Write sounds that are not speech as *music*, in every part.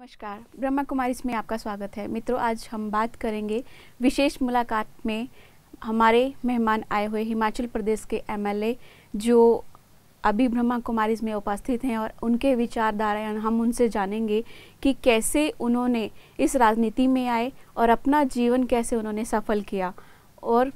नमस्कार ब्रह्मा कुमारी इसमें आपका स्वागत है मित्रों आज हम बात करेंगे विशेष मुलाकात में हमारे मेहमान आए हुए हिमाचल प्रदेश के एमएलए जो अभी ब्रह्मा कुमारी में उपस्थित हैं और उनके विचारधाराएं हम उनसे जानेंगे कि कैसे उन्होंने इस राजनीति में आए और अपना जीवन कैसे उन्होंने सफल किया और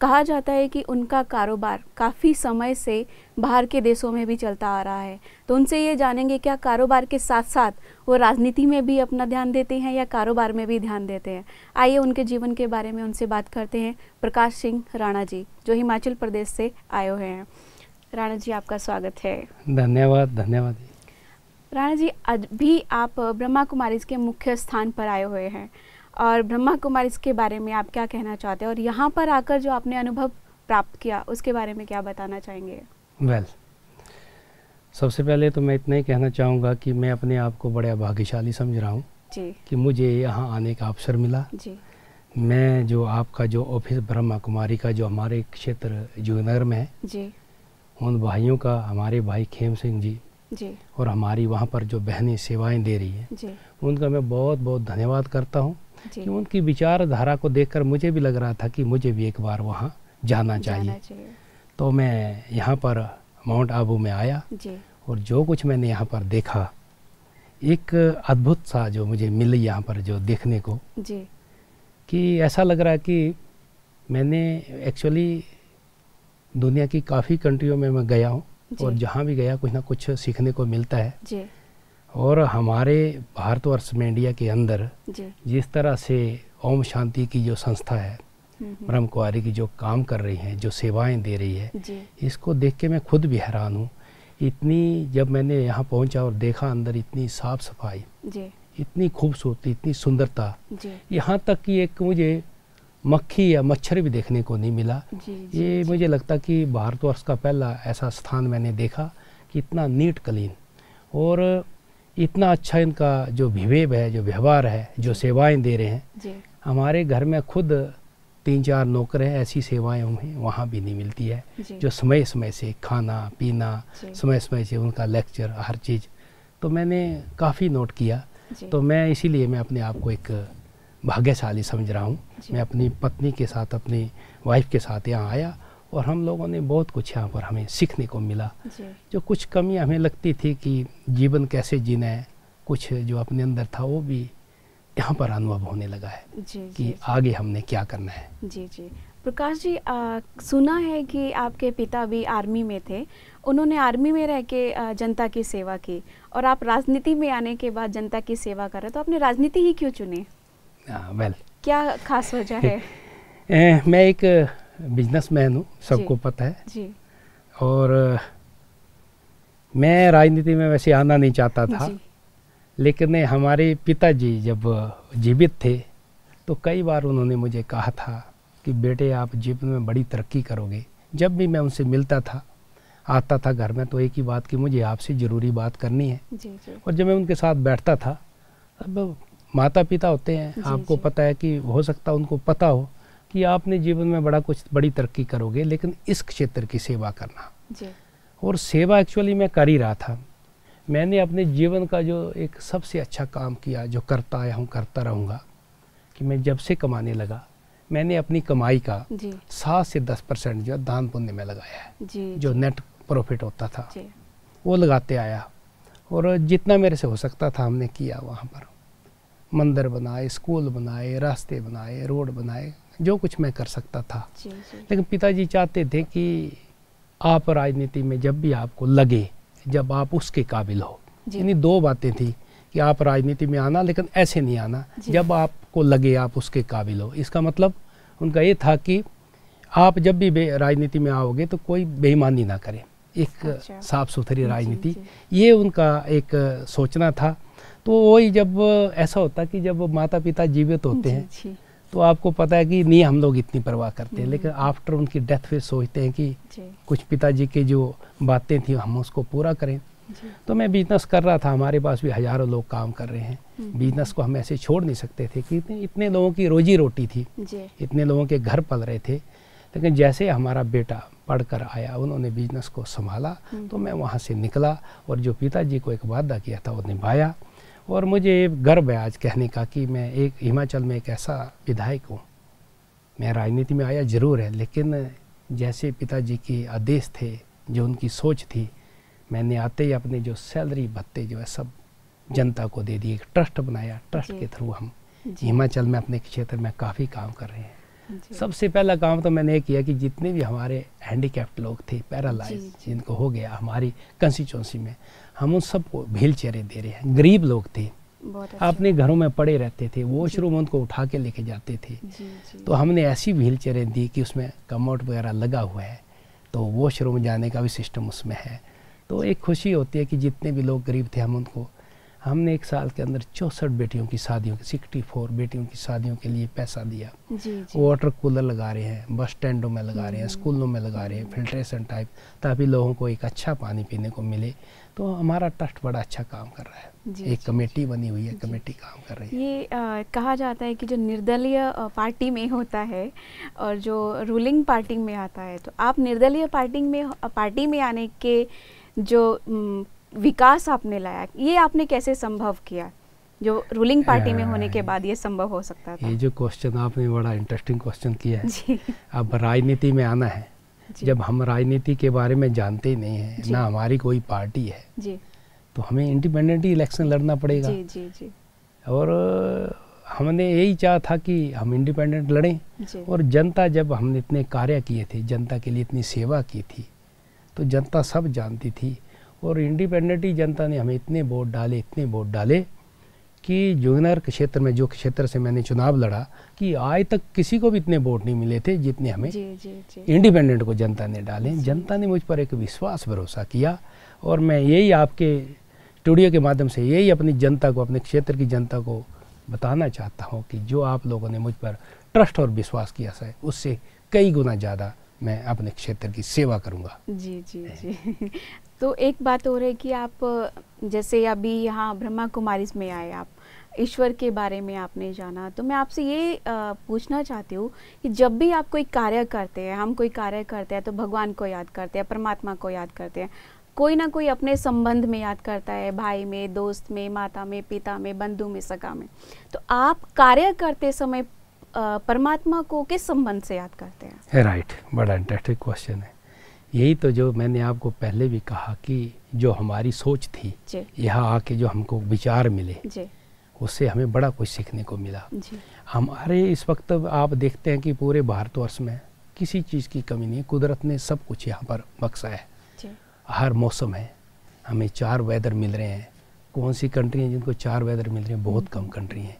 कहा जाता है कि उनका कारोबार काफ़ी समय से बाहर के देशों में भी चलता आ रहा है तो उनसे ये जानेंगे क्या कारोबार के साथ साथ वो राजनीति में भी अपना ध्यान देते हैं या कारोबार में भी ध्यान देते हैं आइए उनके जीवन के बारे में उनसे बात करते हैं प्रकाश सिंह राणा जी जो हिमाचल प्रदेश से आए हुए हैं राणा जी आपका स्वागत है धन्यवाद धन्यवाद राणा जी अभी आप ब्रह्मा कुमारी के मुख्य स्थान पर आए हुए हैं और ब्रह्मा कुमार इसके बारे में आप क्या कहना चाहते हैं और यहाँ पर आकर जो आपने अनुभव प्राप्त किया उसके बारे में क्या बताना चाहेंगे वेल well, सबसे पहले तो मैं इतना ही कहना चाहूँगा कि मैं अपने आप को बड़ा भाग्यशाली समझ रहा हूँ कि मुझे यहाँ आने का अवसर मिला जी मैं जो आपका जो ऑफिस ब्रह्मा कुमारी का जो हमारे क्षेत्र जूनगर में है जी उन भाइयों का हमारे भाई खेम सिंह जी जी और हमारी वहाँ पर जो बहनें सेवाएं दे रही हैं उनका मैं बहुत बहुत धन्यवाद करता हूँ कि उनकी विचारधारा को देखकर मुझे भी लग रहा था कि मुझे भी एक बार वहाँ जाना चाहिए।, चाहिए तो मैं यहाँ पर माउंट आबू में आया और जो कुछ मैंने यहाँ पर देखा एक अद्भुत सा जो मुझे मिली यहाँ पर जो देखने को जी कि ऐसा लग रहा है कि मैंने एक्चुअली दुनिया की काफ़ी कंट्रियों में मैं गया हूँ और जहाँ भी गया कुछ ना कुछ सीखने को मिलता है और हमारे भारतवर्ष में इंडिया के अंदर जिस तरह से ओम शांति की जो संस्था है हम्म, हम्म। ब्रह्म कुमारी की जो काम कर रही है जो सेवाएं दे रही है इसको देख के मैं खुद भी हैरान हूँ इतनी जब मैंने यहाँ पहुँचा और देखा अंदर इतनी साफ सफाई इतनी खूबसूरती इतनी सुंदरता यहाँ तक कि एक मुझे मक्खी या मच्छर भी देखने को नहीं मिला जी, ये जी. मुझे लगता कि भारतवर्ष का पहला ऐसा स्थान मैंने देखा कि इतना नीट क्लीन और इतना अच्छा इनका जो विवेव है जो व्यवहार है जो सेवाएं दे रहे हैं हमारे घर में खुद तीन चार नौकर हैं ऐसी सेवाएं उन्हें वहाँ भी नहीं मिलती है जो समय समय से खाना पीना समय समय से उनका लेक्चर हर चीज़ तो मैंने काफ़ी नोट किया तो मैं इसीलिए मैं अपने आप को एक भाग्यशाली समझ रहा हूँ मैं अपनी पत्नी के साथ अपनी वाइफ के साथ यहाँ आया और हम लोगों ने बहुत कुछ यहाँ पर हमें सीखने को मिला जी। जो कुछ कमियाँ हमें लगती थी कि जीवन कैसे जीना है कुछ जो अपने अंदर था वो भी यहाँ पर अनुभव होने लगा है जी, कि जी, आगे हमने क्या करना है जी जी प्रकाश जी आ, सुना है कि आपके पिता भी आर्मी में थे उन्होंने आर्मी में रह के जनता की सेवा की और आप राजनीति में आने के बाद जनता की सेवा कर रहे तो आपने राजनीति ही क्यों चुनी वेल क्या खास वजह है *laughs* ए, मैं एक बिजनेसमैन हूँ सबको पता है जी और मैं राजनीति में वैसे आना नहीं चाहता था लेकिन हमारे पिताजी जब जीवित थे तो कई बार उन्होंने मुझे कहा था कि बेटे आप जीवन में बड़ी तरक्की करोगे जब भी मैं उनसे मिलता था आता था घर में तो एक ही बात की मुझे आपसे ज़रूरी बात करनी है जी जी। और जब मैं उनके साथ बैठता था अब माता पिता होते हैं जी आपको जी। पता है कि हो सकता उनको पता हो कि आपने जीवन में बड़ा कुछ बड़ी तरक्की करोगे लेकिन इस क्षेत्र की सेवा करना जी। और सेवा एक्चुअली मैं कर ही रहा था मैंने अपने जीवन का जो एक सबसे अच्छा काम किया जो करता आया हूँ करता रहूँगा कि मैं जब से कमाने लगा मैंने अपनी कमाई का सात से दस परसेंट जो दान पुण्य में लगाया है जो जी। नेट प्रॉफिट होता था वो लगाते आया और जितना मेरे से हो सकता था हमने किया वहाँ पर मंदिर बनाए स्कूल बनाए रास्ते बनाए रोड बनाए जो कुछ मैं कर सकता था जी, जी। लेकिन पिताजी चाहते थे कि आप राजनीति में जब भी आपको लगे जब आप उसके काबिल हो यानी दो बातें थी कि आप राजनीति में आना लेकिन ऐसे नहीं आना जब आपको लगे आप उसके काबिल हो इसका मतलब उनका ये था कि आप जब भी राजनीति में आओगे तो कोई बेईमानी ना करें एक अच्छा। साफ सुथरी राजनीति ये उनका एक सोचना था तो वही जब ऐसा होता कि जब माता पिता जीवित होते जी, हैं जी। तो आपको पता है कि नहीं हम लोग इतनी परवाह करते हैं हम्म। लेकिन आफ्टर उनकी डेथ फिर सोचते हैं कि कुछ पिताजी की जो बातें थी हम उसको पूरा करें तो मैं बिजनेस कर रहा था हमारे पास भी हज़ारों लोग काम कर रहे हैं बिजनेस हम्म। को हम ऐसे छोड़ नहीं सकते थे कि इतने, लोगों की रोजी रोटी थी इतने लोगों के घर पल रहे थे लेकिन जैसे हमारा बेटा पढ़कर आया उन्होंने बिजनेस को संभाला हम्म। तो मैं वहाँ से निकला और जो पिताजी को एक वादा किया था वो निभाया और मुझे गर्व है आज कहने का कि मैं एक हिमाचल में एक ऐसा विधायक हूँ मैं राजनीति में आया ज़रूर है लेकिन जैसे पिताजी के आदेश थे जो उनकी सोच थी मैंने आते ही अपने जो सैलरी भत्ते जो है सब जनता को दे दिए एक ट्रस्ट बनाया ट्रस्ट के थ्रू हम हिमाचल में अपने क्षेत्र में काफ़ी काम कर रहे हैं सबसे पहला काम तो मैंने ये किया कि जितने भी हमारे हैंडीकैप्ड लोग थे पैरालाइज जिनको हो गया हमारी कंस्टिट्युंसी में हम उन सबको व्हील चेयरें दे रहे हैं गरीब लोग थे अपने घरों में पड़े रहते थे वॉशरूम उनको उठा के लेके जाते थे जी, जी। तो हमने ऐसी व्हील चेयरें दी कि उसमें कमोट वगैरह लगा हुआ है तो वॉशरूम जाने का भी सिस्टम उसमें है तो एक खुशी होती है कि जितने भी लोग गरीब थे हम उनको हमने एक साल के अंदर चौसठ बेटियों की शादियों की सिक्सटी फोर बेटियों की शादियों के लिए पैसा दिया वाटर कूलर लगा रहे हैं बस स्टैंडों में लगा रहे हैं हम्म। स्कूलों में लगा रहे हैं फिल्ट्रेशन टाइप ताकि लोगों को एक अच्छा पानी पीने को मिले तो हमारा ट्रस्ट बड़ा अच्छा काम कर रहा है जी, एक कमेटी बनी हुई है कमेटी काम कर रही है ये आ, कहा जाता है कि जो निर्दलीय पार्टी में होता है और जो रूलिंग पार्टी में आता है तो आप निर्दलीय पार्टी में पार्टी में आने के जो विकास आपने लाया ये आपने कैसे संभव किया जो रूलिंग पार्टी में होने के बाद ये संभव हो सकता था ये जो क्वेश्चन आपने बड़ा इंटरेस्टिंग क्वेश्चन किया है अब राजनीति में आना है जब हम राजनीति के बारे में जानते ही नहीं है ना हमारी कोई पार्टी है जी। तो हमें इंडिपेंडेंट इलेक्शन लड़ना पड़ेगा जी, जी, जी। और हमने यही चाहा था कि हम इंडिपेंडेंट लड़ें और जनता जब हमने इतने कार्य किए थे जनता के लिए इतनी सेवा की थी तो जनता सब जानती थी और इंडिपेंडेंट ही जनता ने हमें इतने वोट डाले इतने वोट डाले कि जोगिनगर के क्षेत्र में जो क्षेत्र से मैंने चुनाव लड़ा कि आज तक किसी को भी इतने वोट नहीं मिले थे जितने हमें इंडिपेंडेंट को जनता ने डाले जनता ने मुझ पर एक विश्वास भरोसा किया और मैं यही आपके स्टूडियो के माध्यम से यही अपनी जनता को अपने क्षेत्र की जनता को बताना चाहता हूँ कि जो आप लोगों ने मुझ पर ट्रस्ट और विश्वास किया है उससे कई गुना ज़्यादा मैं अपने क्षेत्र की सेवा करूंगा जी जी जी तो एक बात हो रही है कि आप जैसे अभी यहाँ ब्रह्मा कुमारी में आए आप ईश्वर के बारे में आपने जाना तो मैं आपसे ये पूछना चाहती हूँ कि जब भी आप कोई कार्य करते हैं हम कोई कार्य करते हैं तो भगवान को याद करते हैं परमात्मा को याद करते हैं कोई ना कोई अपने संबंध में याद करता है भाई में दोस्त में माता में पिता में बंधु में सगा में तो आप कार्य करते समय परमात्मा को किस संबंध से याद करते हैं राइट बड़ा इंटरेस्टिंग क्वेश्चन है यही तो जो मैंने आपको पहले भी कहा कि जो हमारी सोच थी यहाँ आके जो हमको विचार मिले उससे हमें बड़ा कुछ सीखने को मिला हमारे इस वक्त आप देखते हैं कि पूरे भारतवर्ष में किसी चीज़ की कमी नहीं कुदरत ने सब कुछ यहाँ पर बख्शा है हर मौसम है हमें चार वेदर मिल रहे हैं कौन सी कंट्री हैं जिनको चार वेदर मिल रहे हैं बहुत कम कंट्री हैं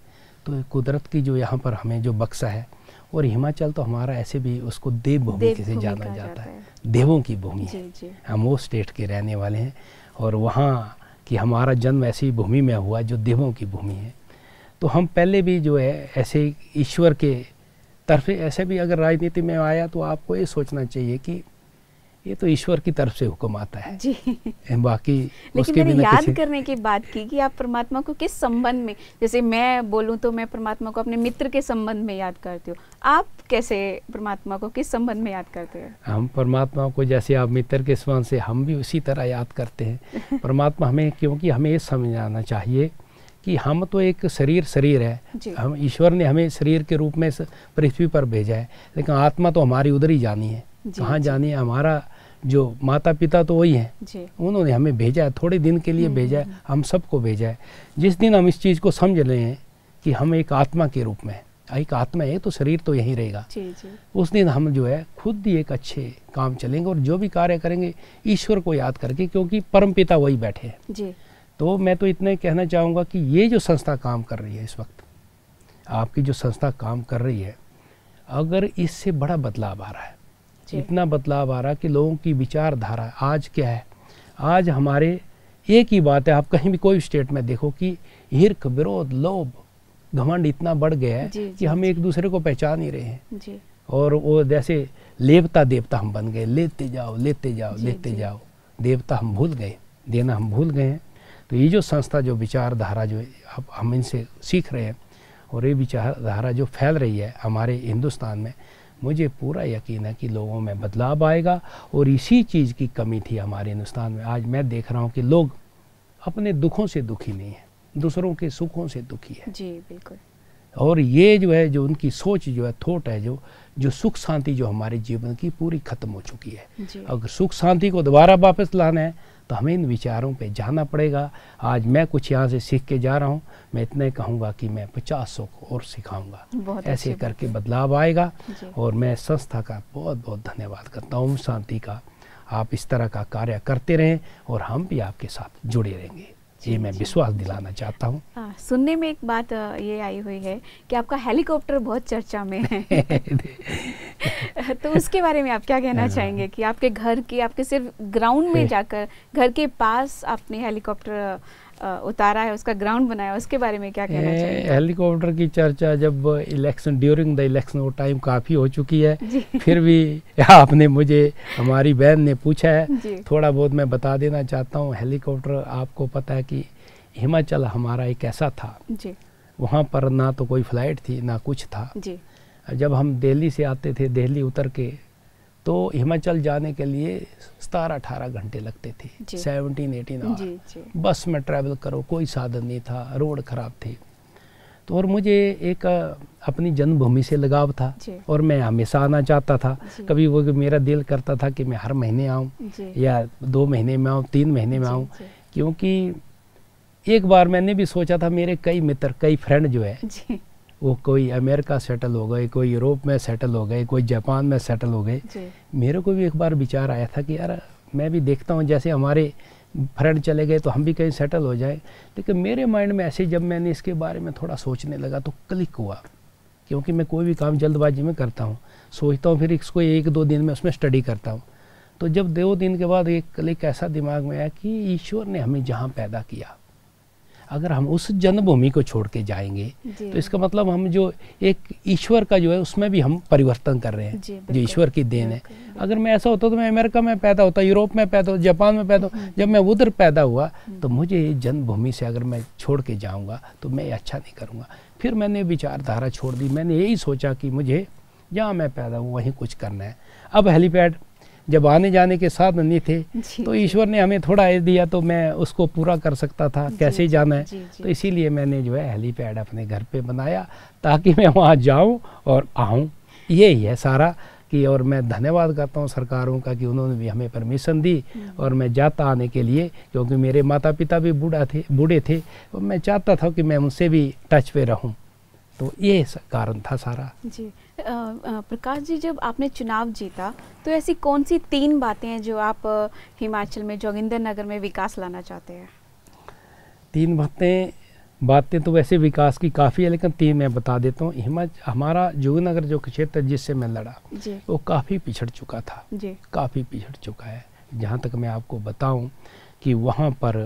तो कुदरत की जो यहाँ पर हमें जो बक्सा है और हिमाचल तो हमारा ऐसे भी उसको देवभूमि भूमि से जाना जाता, जाता है, है। देवों की भूमि है हम वो स्टेट के रहने वाले हैं और वहाँ कि हमारा जन्म ऐसी भूमि में हुआ जो देवों की भूमि है तो हम पहले भी जो है ऐसे ईश्वर के तरफ ऐसे भी अगर राजनीति में आया तो आपको ये सोचना चाहिए कि ये तो ईश्वर की तरफ से हुक्म आता है जी बाकी लेकिन उसके मैंने याद करने की बात की कि आप परमात्मा को किस संबंध में जैसे मैं बोलूं तो मैं परमात्मा को अपने मित्र के संबंध में याद करती हूँ आप कैसे परमात्मा को किस संबंध में याद करते हैं हम परमात्मा को जैसे आप मित्र के संबंध से हम भी उसी तरह याद करते हैं *laughs* परमात्मा हमें क्योंकि हमें ये समझाना चाहिए कि हम तो एक शरीर शरीर है हम ईश्वर ने हमें शरीर के रूप में पृथ्वी पर भेजा है लेकिन आत्मा तो हमारी उधर ही जानी है कहाँ जानी है हमारा जो माता पिता तो वही हैं उन्होंने हमें भेजा है थोड़े दिन के लिए हम्म, भेजा है हम्म, हम्म। हम सबको भेजा है जिस दिन हम इस चीज़ को समझ रहे हैं कि हम एक आत्मा के रूप में एक आत्मा है तो शरीर तो यहीं रहेगा जी, जी। उस दिन हम जो है खुद ही एक अच्छे काम चलेंगे और जो भी कार्य करेंगे ईश्वर को याद करके क्योंकि परम पिता वही बैठे हैं तो मैं तो इतने कहना चाहूँगा कि ये जो संस्था काम कर रही है इस वक्त आपकी जो संस्था काम कर रही है अगर इससे बड़ा बदलाव आ रहा है इतना बदलाव आ रहा कि लोगों की विचारधारा आज क्या है आज हमारे एक ही बात है आप कहीं भी कोई स्टेट में देखो कि हिरक विरोध लोभ घमंड इतना बढ़ गया है जी, कि जी, हम एक दूसरे को पहचान ही रहे हैं और वो जैसे लेवता देवता हम बन गए लेते जाओ लेते जाओ जी, लेते जाओ देवता हम भूल गए देना हम भूल गए हैं तो ये जो संस्था जो विचारधारा जो हम इनसे सीख रहे हैं और ये विचारधारा जो फैल रही है हमारे हिंदुस्तान में मुझे पूरा यकीन है कि लोगों में बदलाव आएगा और इसी चीज़ की कमी थी हमारे हिंदुस्तान में आज मैं देख रहा हूँ कि लोग अपने दुखों से दुखी नहीं है दूसरों के सुखों से दुखी है जी बिल्कुल और ये जो है जो उनकी सोच जो है थोट है जो जो सुख शांति जो हमारे जीवन की पूरी खत्म हो चुकी है अगर सुख शांति को दोबारा वापस लाना है तो हमें इन विचारों पे जाना पड़ेगा आज मैं कुछ यहाँ से सीख के जा रहा हूँ मैं इतने कहूँगा कि मैं पचास सौ को और सिखाऊंगा ऐसे करके बदलाव आएगा और मैं संस्था का बहुत बहुत धन्यवाद करता हूँ शांति का आप इस तरह का कार्य करते रहें और हम भी आपके साथ जुड़े रहेंगे ये मैं विश्वास दिलाना चाहता हूँ सुनने में एक बात ये आई हुई है कि आपका हेलीकॉप्टर बहुत चर्चा में है *laughs* *laughs* तो उसके बारे में आप क्या कहना हाँ। चाहेंगे कि आपके घर के आपके सिर्फ ग्राउंड में जाकर घर के पास आपने हेलीकॉप्टर उतारा है उसका ग्राउंड बनाया उसके बारे में क्या कहना चाहेंगे हेलीकॉप्टर की चर्चा जब इलेक्शन ड्यूरिंग द इलेक्शन वो टाइम काफ़ी हो चुकी है फिर भी आपने मुझे हमारी बहन ने पूछा है थोड़ा बहुत मैं बता देना चाहता हूँ हेलीकॉप्टर आपको पता है कि हिमाचल हमारा एक ऐसा था वहाँ पर ना तो कोई फ्लाइट थी ना कुछ था जी जब हम दिल्ली से आते थे दिल्ली उतर के तो हिमाचल जाने के लिए सतारह अठारह घंटे लगते थे सेवनटीन एटीन आवर बस में ट्रैवल करो कोई साधन नहीं था रोड ख़राब थे तो और मुझे एक अपनी जन्मभूमि से लगाव था और मैं हमेशा आना चाहता था कभी वो मेरा दिल करता था कि मैं हर महीने आऊँ या दो महीने में आऊँ तीन महीने में आऊँ क्योंकि एक बार मैंने भी सोचा था मेरे कई मित्र कई फ्रेंड जो है वो कोई अमेरिका सेटल हो गए कोई यूरोप में सेटल हो गए कोई जापान में सेटल हो गए मेरे को भी एक बार विचार आया था कि यार मैं भी देखता हूँ जैसे हमारे फ्रेंड चले गए तो हम भी कहीं सेटल हो जाए लेकिन मेरे माइंड में ऐसे जब मैंने इसके बारे में थोड़ा सोचने लगा तो क्लिक हुआ क्योंकि मैं कोई भी काम जल्दबाजी में करता हूँ सोचता हूँ फिर इसको एक दो दिन में उसमें स्टडी करता हूँ तो जब दो दिन के बाद एक क्लिक ऐसा दिमाग में आया कि ईश्वर ने हमें जहाँ पैदा किया अगर हम उस जन्मभूमि को छोड़ के जाएंगे तो इसका मतलब हम जो एक ईश्वर का जो है उसमें भी हम परिवर्तन कर रहे हैं जो ईश्वर की देन है अगर मैं ऐसा होता तो मैं अमेरिका में पैदा होता यूरोप में पैदा होता जापान में पैदा हो जब मैं उधर पैदा हुआ हम्म। तो मुझे जन्मभूमि से अगर मैं छोड़ के जाऊँगा तो मैं अच्छा नहीं करूँगा फिर मैंने विचारधारा छोड़ दी मैंने यही सोचा कि मुझे जहाँ मैं पैदा हूँ वहीं कुछ करना है अब हेलीपैड जब आने जाने के साधन नहीं थे तो ईश्वर ने हमें थोड़ा ऐसा दिया तो मैं उसको पूरा कर सकता था कैसे जाना है तो इसीलिए मैंने जो है हेलीपैड अपने घर पे बनाया ताकि मैं वहाँ जाऊँ और आऊँ यही है सारा कि और मैं धन्यवाद करता हूँ सरकारों का कि उन्होंने भी हमें परमिशन दी हम्म। और मैं जाता आने के लिए क्योंकि मेरे माता पिता भी बूढ़ा थे बूढ़े थे और मैं चाहता था कि मैं उनसे भी टच पे रहूँ तो ये कारण था सारा जी प्रकाश जी जब आपने चुनाव जीता तो ऐसी कौन सी तीन बातें हैं जो आप हिमाचल में जोगिंदर नगर में विकास लाना चाहते हैं तीन बातें बातें तो वैसे विकास की काफ़ी है लेकिन तीन मैं बता देता हूँ हिमाचल हमारा जोगिंदरनगर जो क्षेत्र जिससे मैं लड़ा वो काफ़ी पिछड़ चुका था काफ़ी पिछड़ चुका है जहाँ तक मैं आपको बताऊँ कि वहाँ पर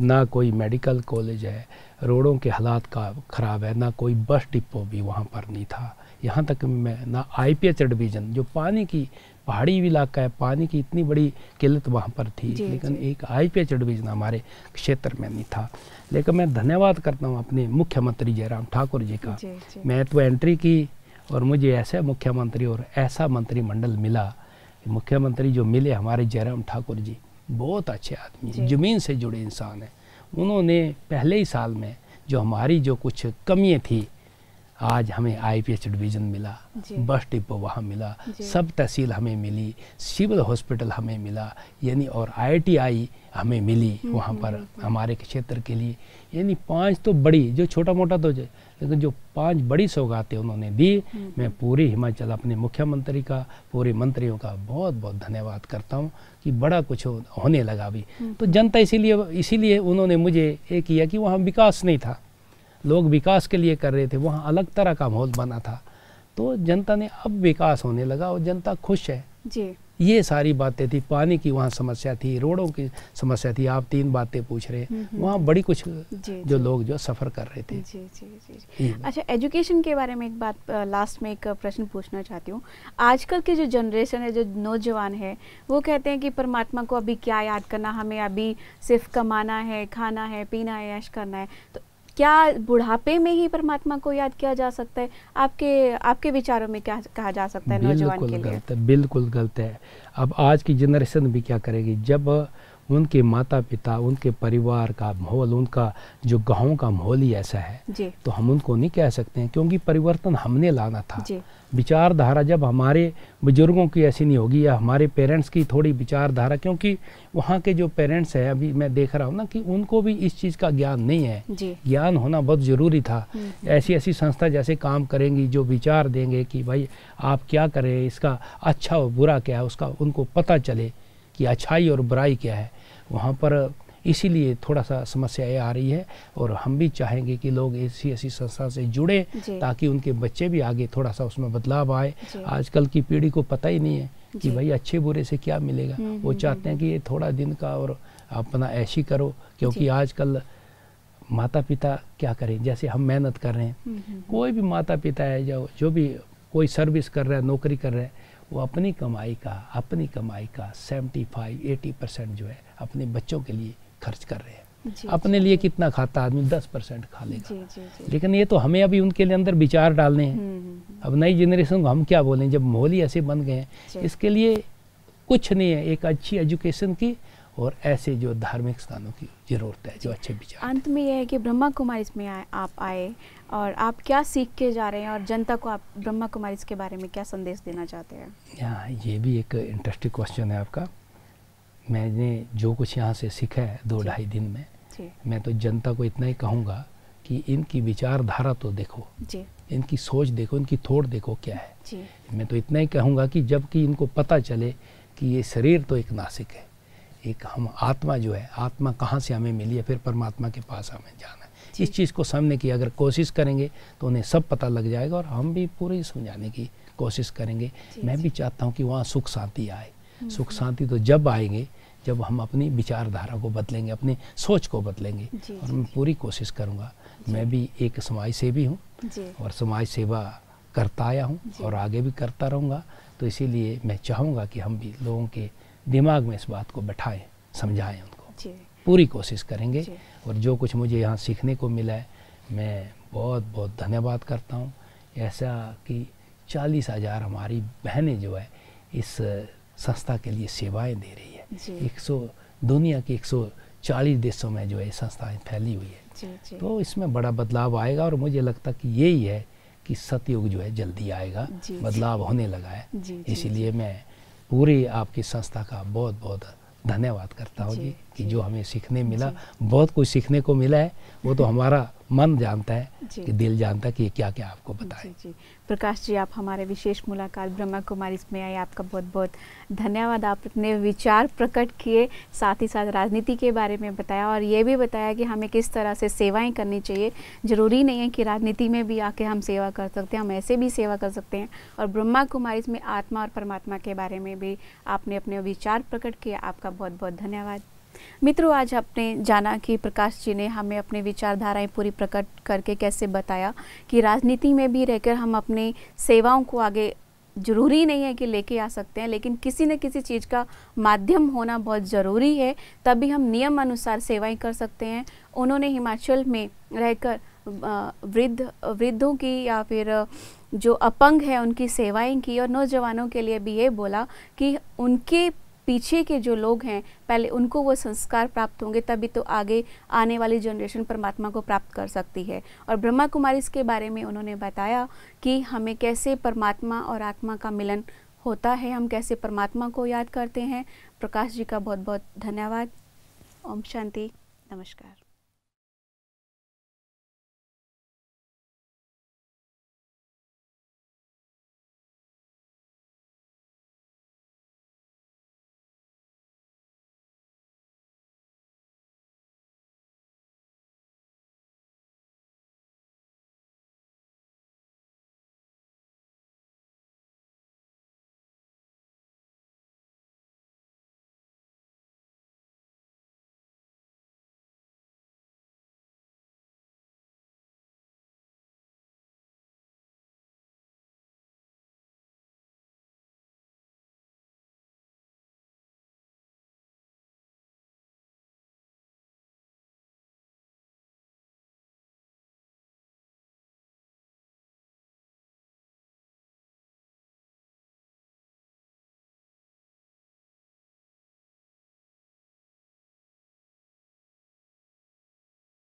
ना कोई मेडिकल कॉलेज है रोडों के हालात का ख़राब है ना कोई बस डिपो भी वहाँ पर नहीं था यहाँ तक मैं ना आई पी एच डिवीज़न जो पानी की पहाड़ी इलाका है पानी की इतनी बड़ी किल्लत वहाँ पर थी जी, लेकिन जी। एक आई पी एच डिवीज़न हमारे क्षेत्र में नहीं था लेकिन मैं धन्यवाद करता हूँ अपने मुख्यमंत्री जयराम ठाकुर जी का जी, जी। मैं तो एंट्री की और मुझे ऐसे मुख्यमंत्री और ऐसा मंत्रिमंडल मिला मुख्यमंत्री जो मिले हमारे जयराम ठाकुर जी बहुत अच्छे आदमी ज़मीन से जुड़े इंसान हैं उन्होंने पहले ही साल में जो हमारी जो कुछ कमियाँ थी आज हमें आईपीएच डिवीज़न मिला बस डिपो वहाँ मिला सब तहसील हमें मिली सिविल हॉस्पिटल हमें मिला यानी और आईटीआई हमें मिली हम्म, वहाँ हम्म, पर हम्म, हमारे क्षेत्र के लिए यानी पांच तो बड़ी जो छोटा मोटा तो लेकिन जो पांच बड़ी सौगातें उन्होंने दी मैं पूरे हिमाचल अपने मुख्यमंत्री का पूरे मंत्रियों का बहुत बहुत धन्यवाद करता हूँ कि बड़ा कुछ होने लगा भी तो जनता इसीलिए इसीलिए उन्होंने मुझे ये किया कि वहाँ विकास नहीं था लोग विकास के लिए कर रहे थे वहाँ अलग तरह का माहौल बना था तो जनता ने अब विकास होने लगा और जनता खुश है जी ये सारी बातें थी पानी की वहाँ समस्या थी रोडों की समस्या थी आप तीन बातें पूछ रहे हैं वहाँ बड़ी कुछ जी, जो जी, लोग जो सफ़र कर रहे थे जी जी जी, जी। अच्छा एजुकेशन के बारे में एक बात लास्ट में एक प्रश्न पूछना चाहती हूँ आजकल के जो जनरेशन है जो नौजवान है वो कहते हैं कि परमात्मा को अभी क्या याद करना हमें अभी सिर्फ कमाना है खाना है पीना है ऐश करना है तो क्या बुढ़ापे में ही परमात्मा को याद किया जा सकता है आपके आपके विचारों में क्या कहा जा सकता है नौजवान के लिए गलत है बिल्कुल गलत है अब आज की जनरेशन भी क्या करेगी जब उनके माता पिता उनके परिवार का माहौल उनका जो गाँव का माहौल ही ऐसा है तो हम उनको नहीं कह सकते हैं क्योंकि परिवर्तन हमने लाना था विचारधारा जब हमारे बुजुर्गों की ऐसी नहीं होगी या हमारे पेरेंट्स की थोड़ी विचारधारा क्योंकि वहाँ के जो पेरेंट्स हैं अभी मैं देख रहा हूँ ना कि उनको भी इस चीज़ का ज्ञान नहीं है ज्ञान होना बहुत ज़रूरी था हम्म। ऐसी ऐसी संस्था जैसे काम करेंगी जो विचार देंगे कि भाई आप क्या करें इसका अच्छा और बुरा क्या है उसका उनको पता चले कि अच्छाई और बुराई क्या है वहाँ पर इसीलिए थोड़ा सा समस्या आ रही है और हम भी चाहेंगे कि लोग ऐसी ऐसी संस्था से जुड़े ताकि उनके बच्चे भी आगे थोड़ा सा उसमें बदलाव आए आजकल की पीढ़ी को पता ही नहीं है कि भाई अच्छे बुरे से क्या मिलेगा हम्म, वो हम्म, चाहते हैं हम्म। कि ये थोड़ा दिन का और अपना ऐसी करो क्योंकि आजकल माता पिता क्या करें जैसे हम मेहनत कर रहे हैं कोई भी माता पिता है जो जो भी कोई सर्विस कर रहा है नौकरी कर रहा है वो अपनी कमाई का अपनी कमाई का 75 80 परसेंट जो है अपने बच्चों के लिए खर्च कर रहे हैं अपने लिए कितना खाता आदमी दस परसेंट खा लेगा जी, लेकिन ये तो हमें अभी उनके लिए अंदर विचार डालने हैं हम्म, हम्म, हम्म। अब नई जनरेशन को हम क्या बोलें जब माहौल ऐसे बन गए हैं इसके लिए कुछ नहीं है एक अच्छी एजुकेशन की और ऐसे जो धार्मिक स्थानों की ज़रूरत है जो अच्छे विचार अंत में यह है कि ब्रह्मा कुमारी इसमें आए, आप आए और आप क्या सीख के जा रहे हैं और जनता को आप ब्रह्मा कुमारी इसके बारे में क्या संदेश देना चाहते हैं हाँ ये भी एक इंटरेस्टिंग क्वेश्चन है आपका मैंने जो कुछ यहाँ से सीखा है दो ढाई दिन में मैं तो जनता को इतना ही कहूँगा कि इनकी विचारधारा तो देखो जी इनकी सोच देखो इनकी थोड़ देखो क्या है जी मैं तो इतना ही कहूँगा कि जबकि इनको पता चले कि ये शरीर तो एक नासिक है एक हम आत्मा जो है आत्मा कहाँ से हमें मिली है फिर परमात्मा के पास हमें जाना है इस चीज़ को सामने की अगर कोशिश करेंगे तो उन्हें सब पता लग जाएगा और हम भी पूरी समझाने की कोशिश करेंगे मैं भी चाहता हूँ कि वहाँ सुख शांति आए हम्म, सुख हम्म। शांति तो जब आएंगे जब हम अपनी विचारधारा को बदलेंगे अपनी सोच को बदलेंगे और मैं पूरी कोशिश करूँगा मैं भी एक समाज सेवी हूँ और समाज सेवा करता आया हूँ और आगे भी करता रहूँगा तो इसीलिए मैं चाहूँगा कि हम भी लोगों के दिमाग में इस बात को बैठाएं समझाएं उनको पूरी कोशिश करेंगे और जो कुछ मुझे यहाँ सीखने को मिला है मैं बहुत बहुत धन्यवाद करता हूँ ऐसा कि चालीस हज़ार हमारी बहनें जो है इस संस्था के लिए सेवाएं दे रही है एक सौ दुनिया के एक चालीस देशों में जो है संस्थाएं फैली हुई है जी, जी। तो इसमें बड़ा बदलाव आएगा और मुझे लगता कि यही है कि सतयुग जो है जल्दी आएगा बदलाव होने लगा है इसीलिए मैं पूरी आपकी संस्था का बहुत बहुत धन्यवाद करता हूँ जी, जी कि जो हमें सीखने मिला बहुत कुछ सीखने को मिला है वो तो हमारा मन जानता है कि दिल जानता है कि ये क्या क्या आपको बताए जी, जी प्रकाश जी आप हमारे विशेष मुलाकात ब्रह्मा कुमारी इसमें आई आपका बहुत बहुत धन्यवाद आप अपने विचार प्रकट किए साथ ही साथ राजनीति के बारे में बताया और ये भी बताया कि हमें किस तरह से सेवाएं करनी चाहिए ज़रूरी नहीं है कि राजनीति में भी आके हम सेवा कर सकते हैं हम ऐसे भी सेवा कर सकते हैं और ब्रह्मा कुमारी इसमें आत्मा और परमात्मा के बारे में भी आपने अपने विचार प्रकट किए आपका बहुत बहुत धन्यवाद मित्रों आज आपने जाना कि प्रकाश जी ने हमें अपनी विचारधाराएं पूरी प्रकट करके कैसे बताया कि राजनीति में भी रहकर हम अपनी सेवाओं को आगे ज़रूरी नहीं है कि लेके आ सकते हैं लेकिन किसी न किसी चीज़ का माध्यम होना बहुत ज़रूरी है तभी हम नियम अनुसार सेवाएं कर सकते हैं उन्होंने हिमाचल में रहकर वृद्ध वृद्धों की या फिर जो अपंग है उनकी सेवाएं की और नौजवानों के लिए भी ये बोला कि उनके पीछे के जो लोग हैं पहले उनको वो संस्कार प्राप्त होंगे तभी तो आगे आने वाली जनरेशन परमात्मा को प्राप्त कर सकती है और ब्रह्मा कुमारी इसके बारे में उन्होंने बताया कि हमें कैसे परमात्मा और आत्मा का मिलन होता है हम कैसे परमात्मा को याद करते हैं प्रकाश जी का बहुत बहुत धन्यवाद ओम शांति नमस्कार